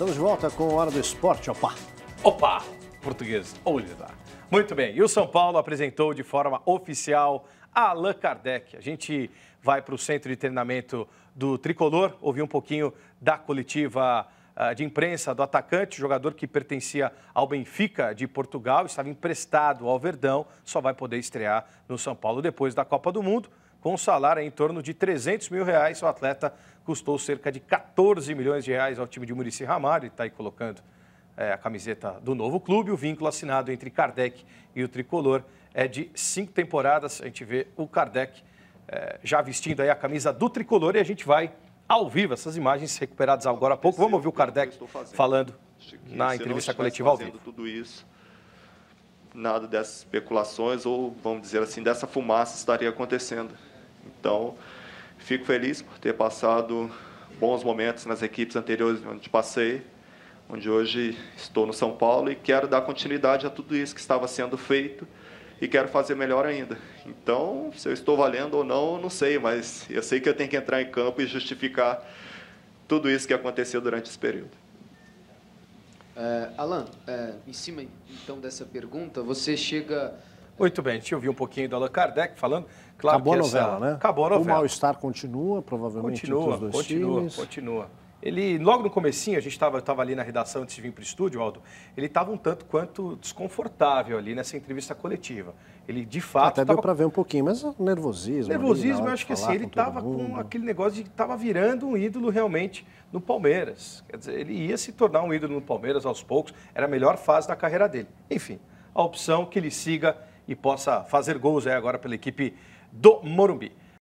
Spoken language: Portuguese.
Estamos de volta com Hora do Esporte, opa! Opa! Português, olha lá. Muito bem, e o São Paulo apresentou de forma oficial a Allan Kardec. A gente vai para o centro de treinamento do Tricolor, ouvir um pouquinho da coletiva ah, de imprensa do atacante, jogador que pertencia ao Benfica de Portugal, estava emprestado ao Verdão, só vai poder estrear no São Paulo depois da Copa do Mundo. Com um salário em torno de 300 mil reais, o atleta custou cerca de 14 milhões de reais ao time de Murici Ramalho, está aí colocando é, a camiseta do novo clube. O vínculo assinado entre Kardec e o tricolor é de cinco temporadas. A gente vê o Kardec é, já vestindo aí a camisa do tricolor e a gente vai ao vivo essas imagens recuperadas agora há pouco. Vamos ouvir o Kardec falando na entrevista coletiva ao vivo. Tudo isso nada dessas especulações ou, vamos dizer assim, dessa fumaça estaria acontecendo. Então, fico feliz por ter passado bons momentos nas equipes anteriores onde passei, onde hoje estou no São Paulo e quero dar continuidade a tudo isso que estava sendo feito e quero fazer melhor ainda. Então, se eu estou valendo ou não, não sei, mas eu sei que eu tenho que entrar em campo e justificar tudo isso que aconteceu durante esse período. É, Alan, é, em cima então dessa pergunta, você chega muito bem, a gente ouviu um pouquinho do Allan Kardec falando. Claro Acabou a novela, essa... né? Acabou a novela. O mal-estar continua, provavelmente, continua, entre os dois Continua, times. continua. Ele, logo no comecinho, a gente estava ali na redação antes de vir para o estúdio, Aldo, ele estava um tanto quanto desconfortável ali nessa entrevista coletiva. Ele, de fato... Até tava... deu para ver um pouquinho, mas nervosismo... Nervosismo, eu acho que assim, ele estava com, com aquele negócio de que estava virando um ídolo realmente no Palmeiras. Quer dizer, ele ia se tornar um ídolo no Palmeiras aos poucos, era a melhor fase da carreira dele. Enfim, a opção que ele siga e possa fazer gols aí agora pela equipe do Morumbi.